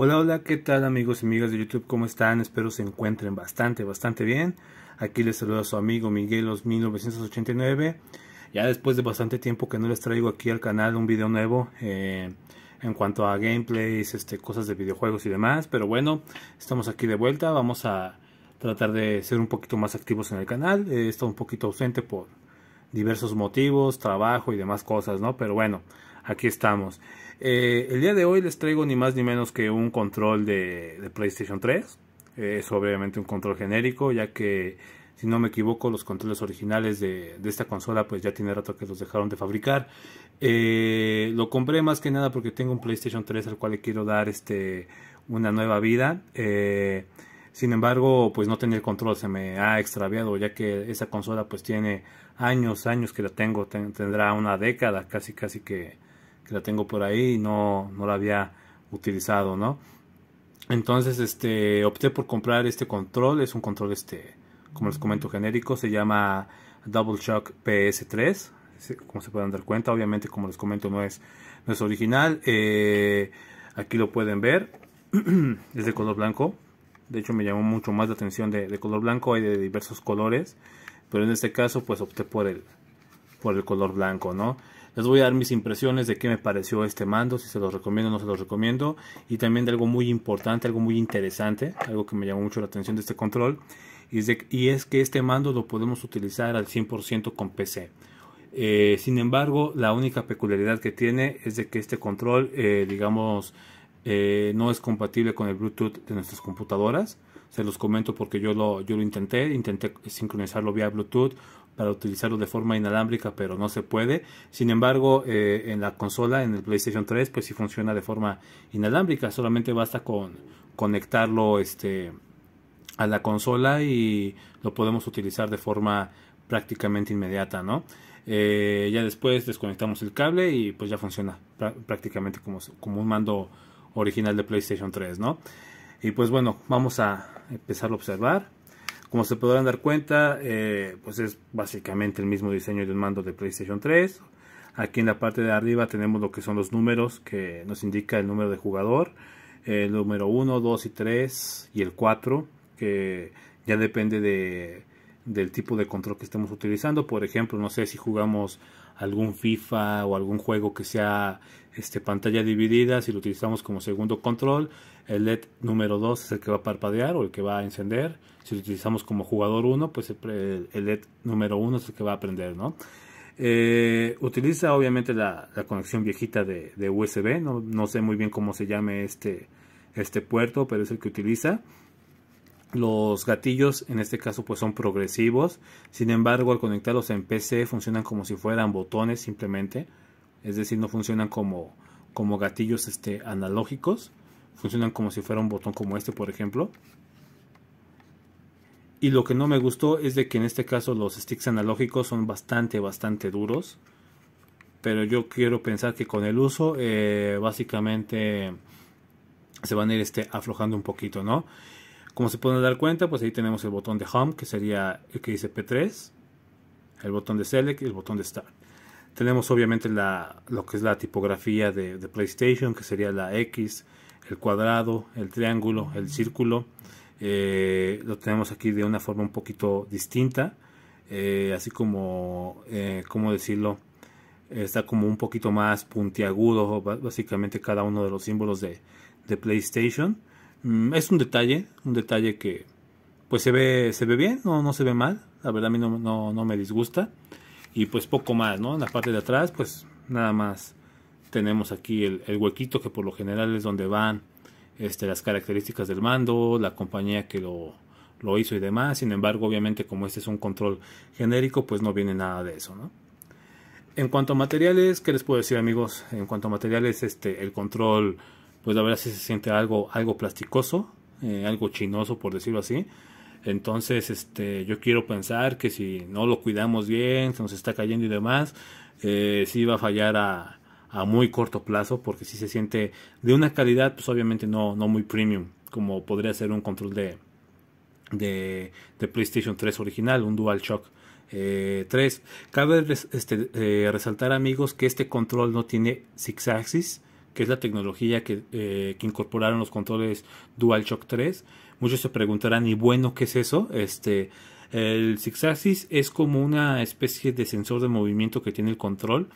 Hola, hola, ¿qué tal amigos y amigas de YouTube? ¿Cómo están? Espero se encuentren bastante, bastante bien. Aquí les saluda su amigo Miguel los 1989. Ya después de bastante tiempo que no les traigo aquí al canal un video nuevo eh, en cuanto a gameplays, este, cosas de videojuegos y demás. Pero bueno, estamos aquí de vuelta. Vamos a tratar de ser un poquito más activos en el canal. He estado un poquito ausente por diversos motivos, trabajo y demás cosas, ¿no? Pero bueno, aquí estamos. Eh, el día de hoy les traigo ni más ni menos que un control de, PlayStation 3. Eh, es obviamente un control genérico, ya que, si no me equivoco, los controles originales de, esta consola pues ya tiene rato que los dejaron de fabricar. Eh, lo compré más que nada porque tengo un PlayStation 3 al cual le quiero dar este, una nueva vida. Sin embargo, pues no tenía el control, se me ha extraviado, ya que esa consola pues tiene años, años que la tengo, tendrá una década casi, casi que, que la tengo por ahí y no, no la había utilizado, ¿no? Entonces, este, opté por comprar este control, es un control, este, como les comento, genérico, se llama Double Shock PS3, como se pueden dar cuenta, obviamente, como les comento, no es, no es original, eh, aquí lo pueden ver, es de color blanco, de hecho me llamó mucho más la atención de, color blanco, hay de diversos colores, pero en este caso, pues opté por el, por el color blanco, ¿no? Les voy a dar mis impresiones de qué me pareció este mando, si se los recomiendo o no se los recomiendo. Y también de algo muy importante, algo muy interesante, algo que me llamó mucho la atención de este control. Y es, que este mando lo podemos utilizar al 100% con PC. Eh, sin embargo, la única peculiaridad que tiene es de que este control, eh, digamos, eh, no es compatible con el Bluetooth de nuestras computadoras. Se los comento porque yo lo, yo lo intenté, intenté sincronizarlo vía Bluetooth, para utilizarlo de forma inalámbrica, pero no se puede. Sin embargo, eh, en la consola, en el PlayStation 3, pues sí funciona de forma inalámbrica, solamente basta con conectarlo este, a la consola y lo podemos utilizar de forma prácticamente inmediata, ¿no? Eh, ya después desconectamos el cable y pues ya funciona prácticamente como, como un mando original de PlayStation 3, ¿no? Y pues bueno, vamos a empezar a observar. Como se podrán dar cuenta, eh, pues es básicamente el mismo diseño de un mando de PlayStation 3. Aquí en la parte de arriba tenemos lo que son los números que nos indica el número de jugador. El número 1, 2 y 3 y el 4 que ya depende de, del tipo de control que estemos utilizando. Por ejemplo, no sé si jugamos algún FIFA o algún juego que sea este, pantalla dividida, si lo utilizamos como segundo control, el LED número 2 es el que va a parpadear o el que va a encender. Si lo utilizamos como jugador 1, pues el, LED número 1 es el que va a prender, ¿no? Eh, utiliza obviamente la, conexión viejita de, USB, no, sé muy bien cómo se llame este, este puerto, pero es el que utiliza. Los gatillos en este caso pues son progresivos, sin embargo al conectarlos en PC funcionan como si fueran botones simplemente, es decir, no funcionan como, como gatillos este, analógicos funcionan como si fuera un botón como este, por ejemplo. Y lo que no me gustó es de que en este caso los sticks analógicos son bastante, bastante duros. Pero yo quiero pensar que con el uso, eh, básicamente, se van a ir este, aflojando un poquito, ¿no? Como se pueden dar cuenta, pues ahí tenemos el botón de Home, que sería el que dice P3, el botón de Select y el botón de Start. Tenemos obviamente lo que es la tipografía de, de PlayStation, que sería la X, el cuadrado, el triángulo, el círculo. Eh, lo tenemos aquí de una forma un poquito distinta, eh, así como, eh, ¿cómo decirlo? Está como un poquito más puntiagudo, básicamente cada uno de los símbolos de, PlayStation. Mm, es un detalle, un detalle que pues se ve, se ve bien, no, no se ve mal, la verdad a mí no, no me disgusta. Y pues poco más, ¿no? En la parte de atrás, pues nada más tenemos aquí el, huequito que por lo general es donde van este, las características del mando, la compañía que lo, hizo y demás. Sin embargo, obviamente como este es un control genérico, pues no viene nada de eso. En cuanto a materiales, ¿qué les puedo decir amigos? En cuanto a materiales, este, el control, pues la verdad se siente algo, algo plasticoso, eh, algo chinoso por decirlo así. Entonces, este, yo quiero pensar que si no lo cuidamos bien, se nos está cayendo y demás, eh, si va a fallar a, a muy corto plazo porque si se siente de una calidad pues obviamente no, no muy premium como podría ser un control de, de, de PlayStation 3 original, un DualShock. 3. Eh, Cabe este, eh, resaltar amigos que este control no tiene six axis, que es la tecnología que, eh, que, incorporaron los controles DualShock 3. Muchos se preguntarán, ¿y bueno qué es eso? Este, el six axis es como una especie de sensor de movimiento que tiene el control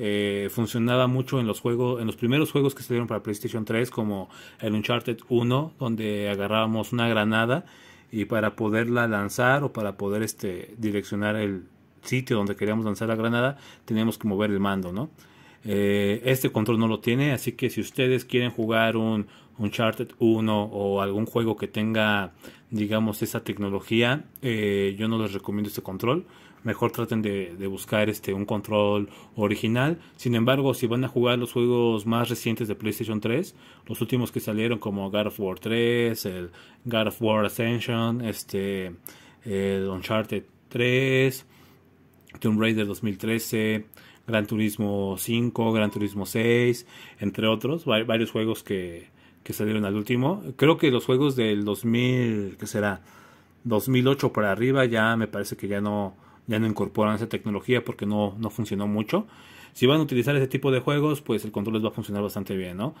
eh, funcionaba mucho en los juegos, en los primeros juegos que salieron para PlayStation 3, como el Uncharted 1, donde agarrábamos una granada y para poderla lanzar o para poder este, direccionar el sitio donde queríamos lanzar la granada, teníamos que mover el mando, eh, este control no lo tiene, así que si ustedes quieren jugar un Uncharted 1 o algún juego que tenga, digamos, esa tecnología, eh, yo no les recomiendo este control mejor traten de, buscar este un control original. Sin embargo, si van a jugar los juegos más recientes de PlayStation 3, los últimos que salieron como God of War 3, el God of War Ascension, este Uncharted 3, Tomb Raider 2013, Gran Turismo 5, Gran Turismo 6, entre otros, varios juegos que, que salieron al último. Creo que los juegos del 2000, que será 2008 para arriba, ya me parece que ya no ya no incorporan esa tecnología porque no, no funcionó mucho. Si van a utilizar ese tipo de juegos, pues el control les va a funcionar bastante bien, ¿no?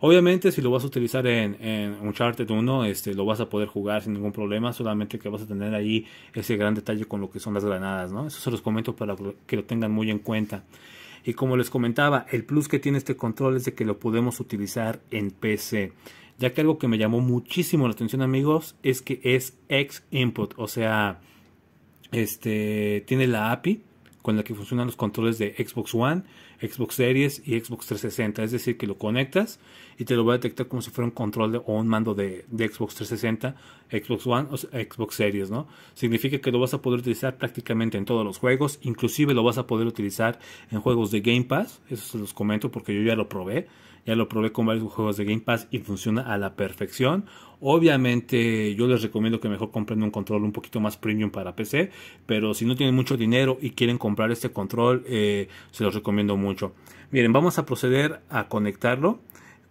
Obviamente, si lo vas a utilizar en, Uncharted 1, este, lo vas a poder jugar sin ningún problema, solamente que vas a tener ahí ese gran detalle con lo que son las granadas, ¿no? Eso se los comento para que lo tengan muy en cuenta. Y como les comentaba, el plus que tiene este control es de que lo podemos utilizar en PC. Ya que algo que me llamó muchísimo la atención, amigos, es que es X input, o sea, este, tiene la API con la que funcionan los controles de Xbox One, Xbox Series y Xbox 360. Es decir, que lo conectas y te lo va a detectar como si fuera un control o un mando de, Xbox 360, Xbox One o Xbox Series, ¿no? Significa que lo vas a poder utilizar prácticamente en todos los juegos, inclusive lo vas a poder utilizar en juegos de Game Pass. Eso se los comento porque yo ya lo probé ya lo probé con varios juegos de Game Pass y funciona a la perfección. Obviamente yo les recomiendo que mejor compren un control un poquito más premium para PC, pero si no tienen mucho dinero y quieren comprar este control, eh, se los recomiendo mucho. Miren, vamos a proceder a conectarlo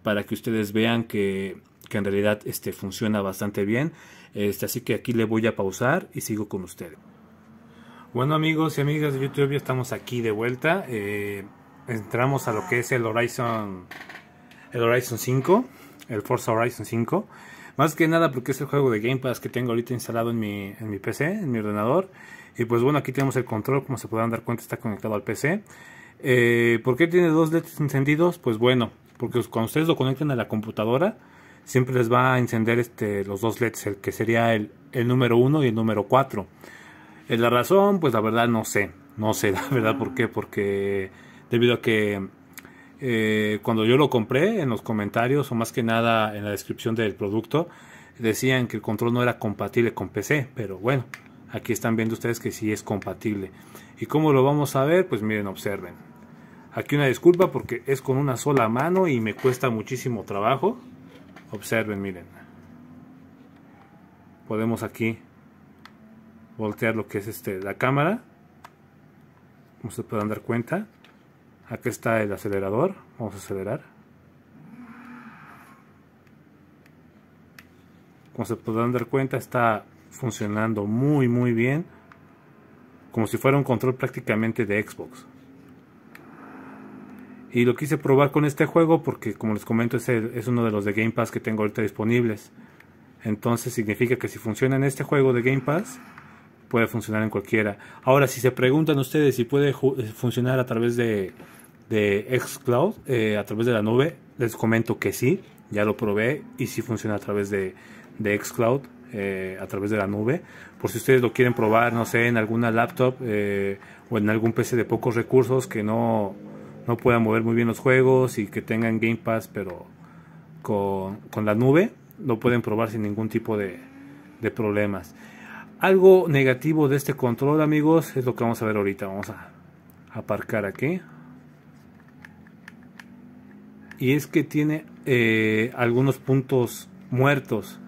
para que ustedes vean que, en realidad este, funciona bastante bien. Este, así que aquí le voy a pausar y sigo con ustedes. Bueno amigos y amigas de YouTube, estamos aquí de vuelta. Eh, entramos a lo que es el Horizon el Horizon 5, el Forza Horizon 5. Más que nada porque es el juego de Game Pass que tengo ahorita instalado en mi, en mi PC, en mi ordenador. Y pues bueno, aquí tenemos el control, como se podrán dar cuenta, está conectado al PC. Eh, ¿Por qué tiene dos LEDs encendidos? Pues bueno, porque cuando ustedes lo conecten a la computadora, siempre les va a encender este, los dos LEDs, el que sería el, el número 1 y el número 4. La razón, pues la verdad no sé, no sé la verdad por ah. qué, porque debido a que eh, cuando yo lo compré, en los comentarios o más que nada en la descripción del producto, decían que el control no era compatible con PC, pero bueno, aquí están viendo ustedes que sí es compatible. ¿Y cómo lo vamos a ver? Pues miren, observen. Aquí una disculpa porque es con una sola mano y me cuesta muchísimo trabajo. Observen, miren. Podemos aquí voltear lo que es este, la cámara. Como se pueden dar cuenta. Aquí está el acelerador. Vamos a acelerar. Como se podrán dar cuenta, está funcionando muy muy bien. Como si fuera un control prácticamente de Xbox. Y lo quise probar con este juego porque, como les comento, es, es uno de los de Game Pass que tengo ahorita disponibles. Entonces significa que si funciona en este juego de Game Pass, puede funcionar en cualquiera. Ahora, si se preguntan ustedes si puede eh, funcionar a través de de Xcloud eh, a través de la nube. Les comento que sí, ya lo probé y sí funciona a través de, de Xcloud, eh, a través de la nube. Por si ustedes lo quieren probar, no sé, en alguna laptop eh, o en algún PC de pocos recursos que no, no puedan mover muy bien los juegos y que tengan Game Pass, pero con, con la nube, lo pueden probar sin ningún tipo de, de problemas. Algo negativo de este control, amigos, es lo que vamos a ver ahorita. Vamos a aparcar aquí y es que tiene eh, algunos puntos muertos.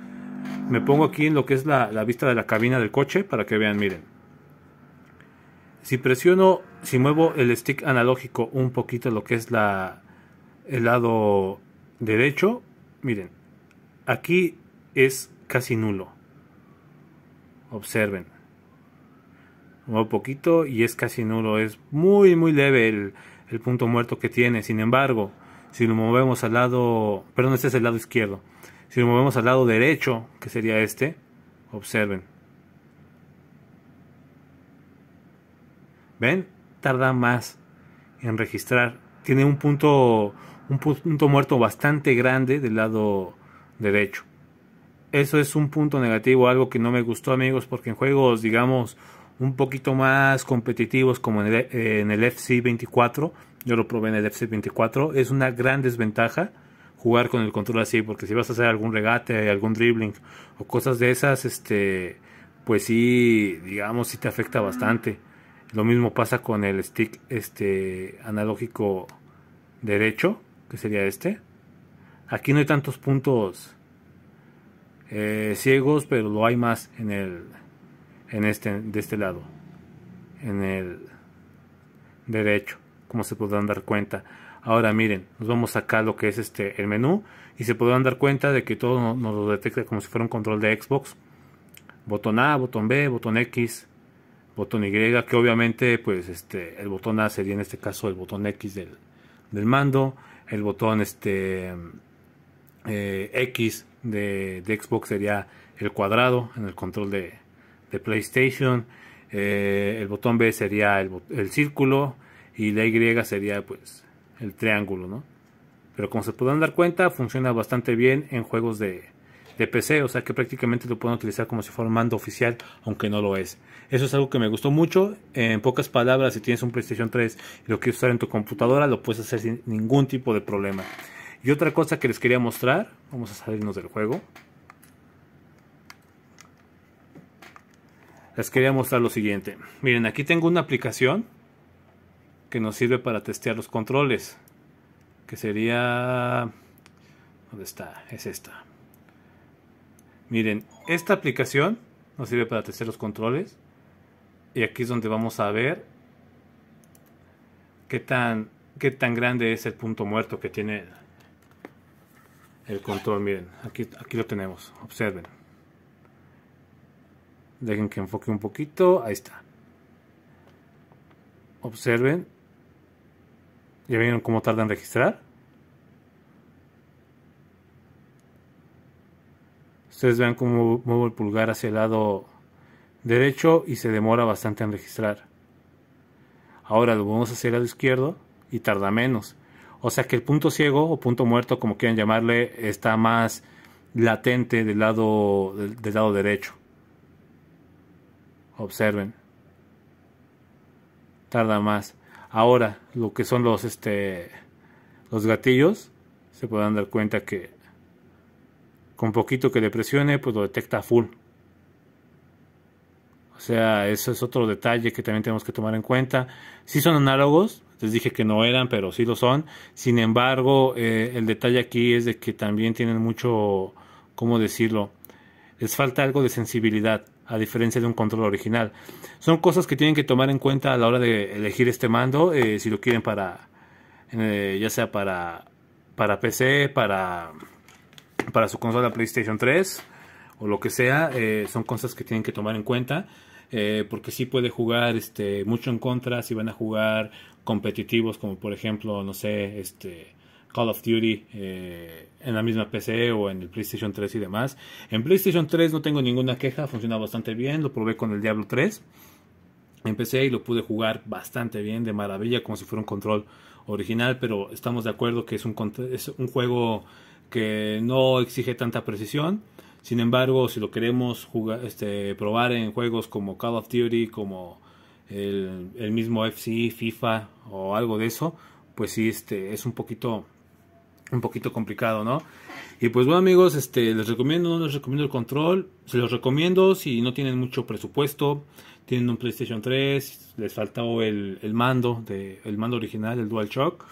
Me pongo aquí en lo que es la, vista de la cabina del coche para que vean, miren. Si presiono, si muevo el stick analógico un poquito lo que es la, el lado derecho, miren, aquí es casi nulo. Observen. Un poquito y es casi nulo. Es muy, muy leve el punto muerto que tiene. Sin embargo, si lo movemos al lado, perdón, este es el lado izquierdo. Si lo movemos al lado derecho, que sería este, observen. ¿Ven? Tarda más en registrar. Tiene un punto, un punto muerto bastante grande del lado derecho. Eso es un punto negativo, algo que no me gustó amigos, porque en juegos, digamos, un poquito más competitivos como en el FC24, yo lo probé en el FC24, es una gran desventaja jugar con el control así, porque si vas a hacer algún regate, algún dribbling o cosas de esas, este, pues sí, digamos, sí te afecta bastante. Lo mismo pasa con el stick este analógico derecho, que sería este. Aquí no hay tantos puntos eh, ciegos, pero lo hay más en el en este de este lado, en el derecho como se podrán dar cuenta. Ahora miren, nos vamos acá a lo que es este el menú y se podrán dar cuenta de que todo nos lo detecta como si fuera un control de Xbox. Botón A, botón B, botón X, botón Y, que obviamente pues este el botón A sería en este caso el botón X del, del mando, el botón este eh, X de, Xbox sería el cuadrado en el control de, PlayStation, eh, el botón B sería el, el círculo, y la Y sería pues el triángulo, ¿no? Pero como se podrán dar cuenta, funciona bastante bien en juegos de, de PC, o sea que prácticamente lo pueden utilizar como si fuera un mando oficial, aunque no lo es. Eso es algo que me gustó mucho. En pocas palabras, si tienes un PlayStation 3 y lo quieres usar en tu computadora, lo puedes hacer sin ningún tipo de problema. Y otra cosa que les quería mostrar, vamos a salirnos del juego. Les quería mostrar lo siguiente. Miren, aquí tengo una aplicación que nos sirve para testear los controles. Que sería... ¿Dónde está? Es esta. Miren, esta aplicación nos sirve para testear los controles. Y aquí es donde vamos a ver qué tan, qué tan grande es el punto muerto que tiene el control. Miren, aquí, aquí lo tenemos. Observen. Dejen que enfoque un poquito. Ahí está. Observen ¿Ya vieron cómo tarda en registrar? Ustedes vean cómo muevo el pulgar hacia el lado derecho y se demora bastante en registrar. Ahora lo vamos hacia el lado izquierdo y tarda menos. O sea que el punto ciego o punto muerto, como quieran llamarle, está más latente del lado, del lado derecho. Observen. Tarda más ahora lo que son los este los gatillos se podrán dar cuenta que con poquito que le presione pues lo detecta full o sea eso es otro detalle que también tenemos que tomar en cuenta si sí son análogos les dije que no eran pero sí lo son sin embargo eh, el detalle aquí es de que también tienen mucho cómo decirlo les falta algo de sensibilidad a diferencia de un control original. Son cosas que tienen que tomar en cuenta a la hora de elegir este mando, eh, si lo quieren para, eh, ya sea para, para PC, para, para su consola PlayStation 3 o lo que sea, eh, son cosas que tienen que tomar en cuenta. porque si puede jugar este, mucho en contra, si van a jugar competitivos como por ejemplo, no sé, este, Call of Duty eh, en la misma PC o en el PlayStation 3 y demás. En PlayStation 3 no tengo ninguna queja, funciona bastante bien, lo probé con el Diablo 3. Empecé y lo pude jugar bastante bien, de maravilla, como si fuera un control original, pero estamos de acuerdo que es un, es un juego que no exige tanta precisión. Sin embargo, si lo queremos este, probar en juegos como Call of Duty, como el, mismo FC, FIFA o algo de eso, pues sí, este, es un poquito un poquito complicado, ¿no? Y pues bueno amigos, este, les recomiendo, no les recomiendo el control, se los recomiendo si no tienen mucho presupuesto, tienen un PlayStation 3, les falta el, mando, de, el mando original, el DualShock,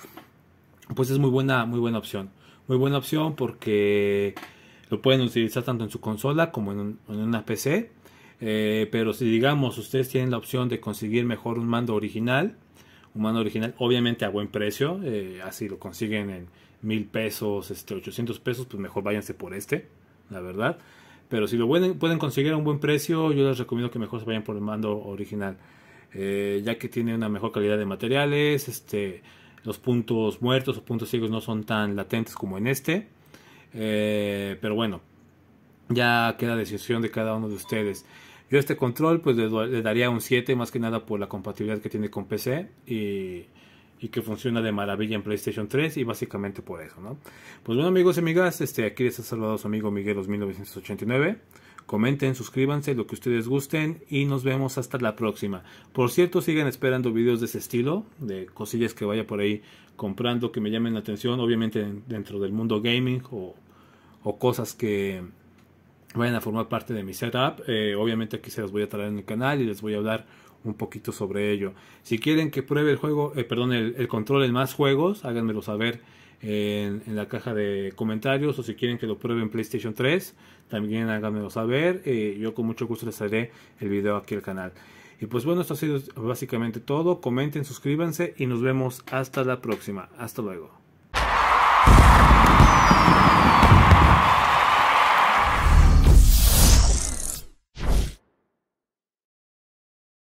pues es muy buena, muy buena opción. Muy buena opción porque lo pueden utilizar tanto en su consola como en, una PC. Eh, pero si digamos ustedes tienen la opción de conseguir mejor un mando original, mando original, obviamente a buen precio, eh, así lo consiguen en mil pesos, este, 800 pesos, pues mejor váyanse por este, la verdad. Pero si lo pueden, pueden conseguir a un buen precio, yo les recomiendo que mejor se vayan por el mando original, eh, ya que tiene una mejor calidad de materiales, este, los puntos muertos o puntos ciegos no son tan latentes como en este. Eh, pero bueno, ya queda decisión de cada uno de ustedes. Yo este control pues le, daría un 7 más que nada por la compatibilidad que tiene con PC y, que funciona de maravilla en PlayStation 3 y básicamente por eso, ¿no? Pues bueno amigos y amigas, este, aquí les ha saludado su amigo Miguel 1989. Comenten, suscríbanse, lo que ustedes gusten y nos vemos hasta la próxima. Por cierto, sigan esperando videos de ese estilo, de cosillas que vaya por ahí comprando, que me llamen la atención, obviamente dentro del mundo gaming o cosas que vayan a formar parte de mi setup. Eh, obviamente aquí se las voy a traer en el canal y les voy a hablar un poquito sobre ello. Si quieren que pruebe el juego, eh, perdón, el, control en más juegos, háganmelo saber en, la caja de comentarios o si quieren que lo pruebe en PlayStation 3, también háganmelo saber. Eh, yo con mucho gusto les haré el video aquí al canal. Y pues bueno, esto ha sido básicamente todo. Comenten, suscríbanse y nos vemos hasta la próxima. Hasta luego.